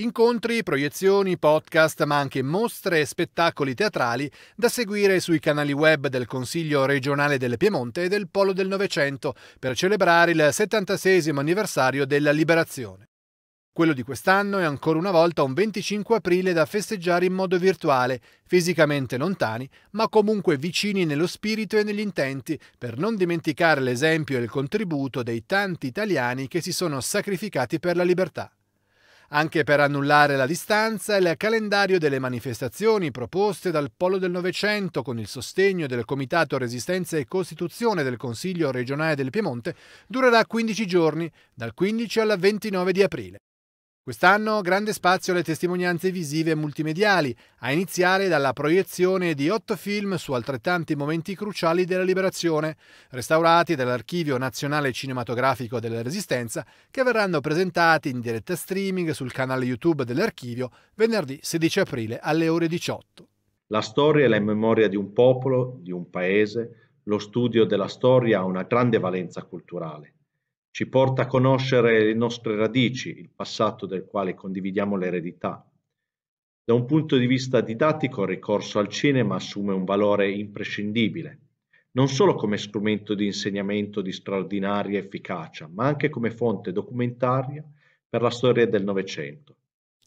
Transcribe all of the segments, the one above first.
Incontri, proiezioni, podcast, ma anche mostre e spettacoli teatrali da seguire sui canali web del Consiglio regionale del Piemonte e del Polo del Novecento per celebrare il 76 anniversario della liberazione. Quello di quest'anno è ancora una volta un 25 aprile da festeggiare in modo virtuale, fisicamente lontani, ma comunque vicini nello spirito e negli intenti, per non dimenticare l'esempio e il contributo dei tanti italiani che si sono sacrificati per la libertà anche per annullare la distanza il calendario delle manifestazioni proposte dal Polo del Novecento con il sostegno del Comitato Resistenza e Costituzione del Consiglio regionale del Piemonte durerà 15 giorni, dal 15 al 29 di aprile. Quest'anno grande spazio alle testimonianze visive e multimediali, a iniziare dalla proiezione di otto film su altrettanti momenti cruciali della liberazione, restaurati dall'Archivio Nazionale Cinematografico della Resistenza, che verranno presentati in diretta streaming sul canale YouTube dell'Archivio venerdì 16 aprile alle ore 18. La storia è la memoria di un popolo, di un paese, lo studio della storia ha una grande valenza culturale ci porta a conoscere le nostre radici, il passato del quale condividiamo l'eredità. Da un punto di vista didattico il ricorso al cinema assume un valore imprescindibile, non solo come strumento di insegnamento di straordinaria efficacia, ma anche come fonte documentaria per la storia del Novecento.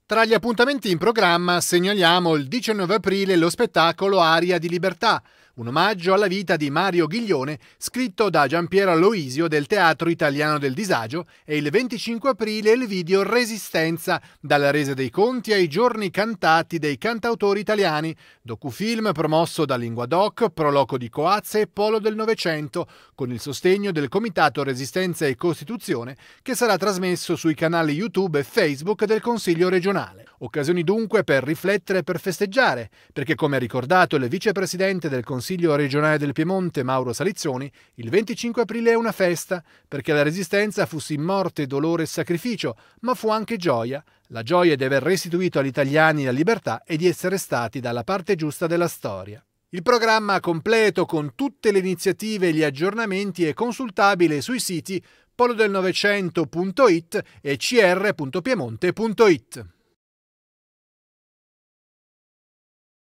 Tra gli appuntamenti in programma segnaliamo il 19 aprile lo spettacolo Aria di Libertà, un omaggio alla vita di Mario Ghiglione scritto da Giampiero Aloisio del Teatro Italiano del Disagio e il 25 aprile il video Resistenza, dalla resa dei conti ai giorni cantati dei cantautori italiani, docufilm promosso da Linguadoc, Proloco di Coazze e Polo del Novecento, con il sostegno del Comitato Resistenza e Costituzione, che sarà trasmesso sui canali YouTube e Facebook del Consiglio regionale. Occasioni dunque per riflettere e per festeggiare, perché come ha ricordato il vicepresidente del Consiglio regionale del Piemonte Mauro Salizzoni, il 25 aprile è una festa, perché la Resistenza fu sì morte, dolore e sacrificio, ma fu anche gioia, la gioia di aver restituito agli italiani la libertà e di essere stati dalla parte giusta della storia. Il programma completo con tutte le iniziative e gli aggiornamenti è consultabile sui siti polodelnovecento.it e cr.piemonte.it.